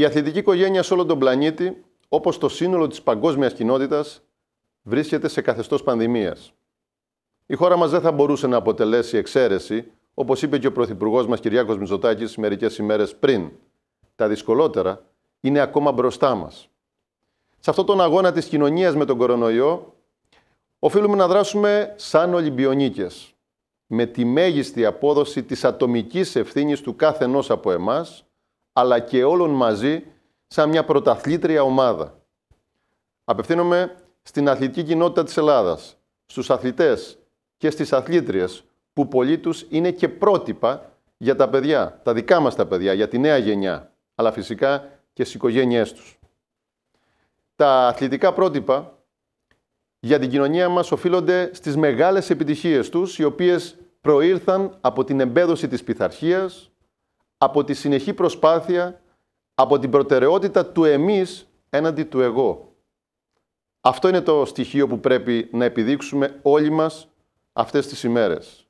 Η αθλητική οικογένεια σε όλο τον πλανήτη, όπως το σύνολο της παγκόσμιας κοινότητας, βρίσκεται σε καθεστώς πανδημίας. Η χώρα μας δεν θα μπορούσε να αποτελέσει εξαίρεση, όπως είπε και ο Πρωθυπουργός μας Κυριάκος Μητσοτάκης μερικές ημέρες πριν. Τα δυσκολότερα είναι ακόμα μπροστά μας. Σε αυτόν τον αγώνα της κοινωνίας με τον κορονοϊό, οφείλουμε να δράσουμε σαν Ολυμπιονίκες, με τη μέγιστη απόδοση της ατομικής ευθύνης του κάθε ενός από εμάς, αλλά και όλων μαζί σαν μια πρωταθλήτρια ομάδα. Απευθύνομαι στην αθλητική κοινότητα της Ελλάδας, στους αθλητές και στις αθλήτριες που πολλοί τους είναι και πρότυπα για τα παιδιά, τα δικά μας τα παιδιά, για τη νέα γενιά, αλλά φυσικά και στις οικογένειές τους. Τα αθλητικά πρότυπα για την κοινωνία μας οφείλονται στις μεγάλες επιτυχίες τους, οι οποίες προήρθαν από την εμπέδωση της πειθαρχίας, από τη συνεχή προσπάθεια, από την προτεραιότητα του εμείς έναντι του εγώ. Αυτό είναι το στοιχείο που πρέπει να επιδείξουμε όλοι μας αυτές τις ημέρες.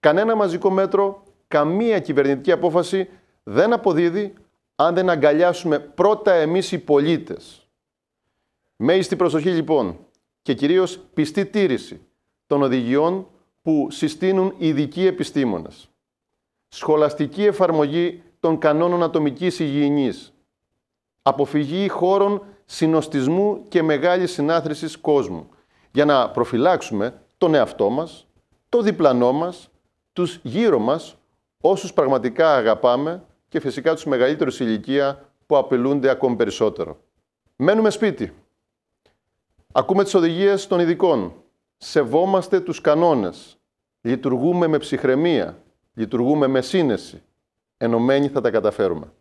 Κανένα μαζικό μέτρο, καμία κυβερνητική απόφαση δεν αποδίδει αν δεν αγκαλιάσουμε πρώτα εμείς οι πολίτες. στην προσοχή λοιπόν και κυρίως πιστή τήρηση των οδηγιών που συστήνουν ειδικοί επιστήμονες σχολαστική εφαρμογή των κανόνων ατομικής υγιεινής, αποφυγή χώρων συνοστισμού και μεγάλη συνάθρησης κόσμου, για να προφυλάξουμε τον εαυτό μας, το διπλανό μας, τους γύρω μας, όσους πραγματικά αγαπάμε και φυσικά τους μεγαλύτερους ηλικία που απειλούνται ακόμη περισσότερο. Μένουμε σπίτι. Ακούμε τις οδηγίες των ειδικών. Σεβόμαστε τους κανόνες. Λειτουργούμε με ψυχραιμία. Λειτουργούμε με σύνεση. Ενωμένοι θα τα καταφέρουμε.